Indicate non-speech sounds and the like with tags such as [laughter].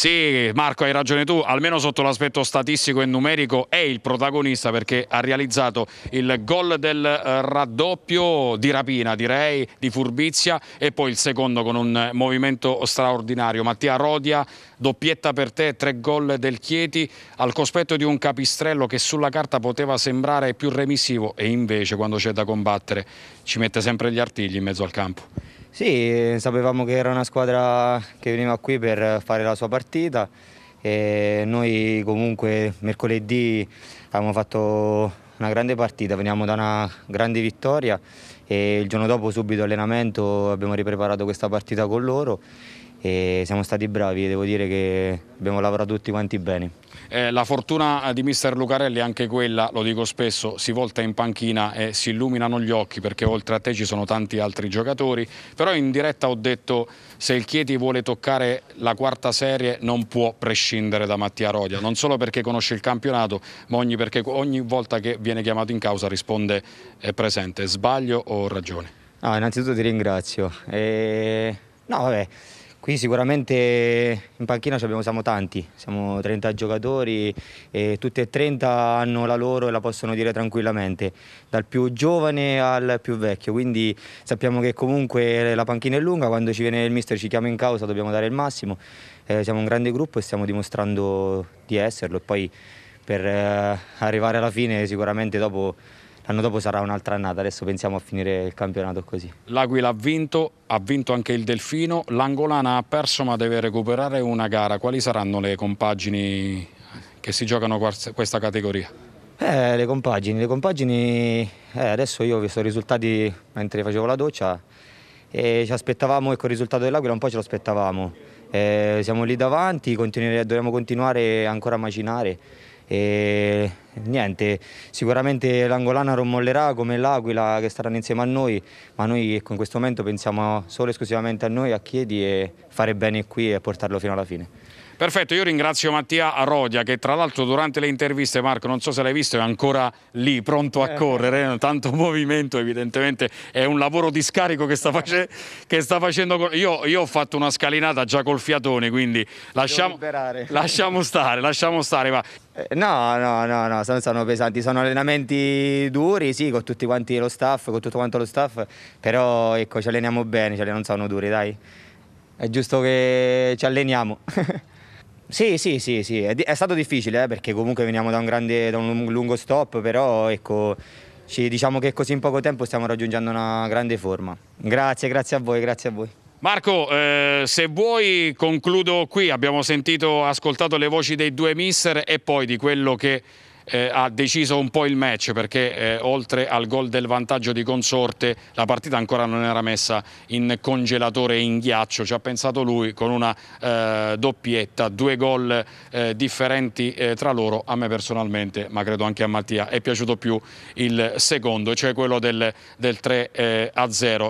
Sì, Marco, hai ragione tu, almeno sotto l'aspetto statistico e numerico è il protagonista perché ha realizzato il gol del eh, raddoppio di rapina, direi, di furbizia e poi il secondo con un movimento straordinario. Mattia Rodia, doppietta per te, tre gol del Chieti al cospetto di un capistrello che sulla carta poteva sembrare più remissivo e invece quando c'è da combattere ci mette sempre gli artigli in mezzo al campo. Sì, sapevamo che era una squadra che veniva qui per fare la sua partita e noi comunque mercoledì abbiamo fatto una grande partita, veniamo da una grande vittoria e il giorno dopo subito allenamento abbiamo ripreparato questa partita con loro e siamo stati bravi e devo dire che abbiamo lavorato tutti quanti bene. Eh, la fortuna eh, di mister Lucarelli è anche quella, lo dico spesso, si volta in panchina e si illuminano gli occhi perché oltre a te ci sono tanti altri giocatori, però in diretta ho detto se il Chieti vuole toccare la quarta serie non può prescindere da Mattia Rodia, non solo perché conosce il campionato, ma ogni, perché ogni volta che viene chiamato in causa risponde è eh, presente, sbaglio o ragione? Ah, innanzitutto ti ringrazio. E... No, vabbè, Qui sicuramente in panchina siamo tanti, siamo 30 giocatori e tutti e 30 hanno la loro e la possono dire tranquillamente, dal più giovane al più vecchio, quindi sappiamo che comunque la panchina è lunga, quando ci viene il mister ci chiama in causa dobbiamo dare il massimo, eh, siamo un grande gruppo e stiamo dimostrando di esserlo e poi per eh, arrivare alla fine sicuramente dopo l'anno dopo sarà un'altra annata, adesso pensiamo a finire il campionato così. L'Aquila ha vinto, ha vinto anche il Delfino, l'Angolana ha perso ma deve recuperare una gara, quali saranno le compagini che si giocano questa categoria? Eh, le compagini, le compagini eh, adesso io ho visto i risultati mentre facevo la doccia e ci aspettavamo, ecco il risultato dell'Aquila un po' ce lo aspettavamo, eh, siamo lì davanti, dobbiamo continuare ancora a macinare e niente, sicuramente l'angolana rommollerà come l'Aquila che staranno insieme a noi, ma noi ecco, in questo momento pensiamo solo e esclusivamente a noi, a Chiedi e fare bene qui e portarlo fino alla fine. Perfetto, io ringrazio Mattia Arodia che tra l'altro durante le interviste, Marco, non so se l'hai visto, è ancora lì, pronto a eh. correre, eh, tanto movimento evidentemente, è un lavoro di scarico che sta, face che sta facendo... Io, io, ho fatto una scalinata già col fiatone, quindi lasciamo, lasciamo stare, lasciamo stare. Va. Eh, no, no, no, no, sono, sono, pesanti, sono allenamenti duri, sì, con tutti quanti lo staff, con tutto quanto lo staff, però ecco, ci alleniamo bene, cioè non sono duri, dai. È giusto che ci alleniamo. [laughs] sì, sì, sì, sì, è, è stato difficile eh, perché comunque veniamo da un, grande, da un lungo stop, però ecco, ci, diciamo che così in poco tempo stiamo raggiungendo una grande forma. Grazie, grazie a voi, grazie a voi. Marco, eh, se vuoi concludo qui, abbiamo sentito, ascoltato le voci dei due mister e poi di quello che eh, ha deciso un po' il match perché eh, oltre al gol del vantaggio di Consorte la partita ancora non era messa in congelatore e in ghiaccio, ci ha pensato lui con una eh, doppietta, due gol eh, differenti eh, tra loro, a me personalmente ma credo anche a Mattia è piaciuto più il secondo, cioè quello del, del 3 eh, a 0.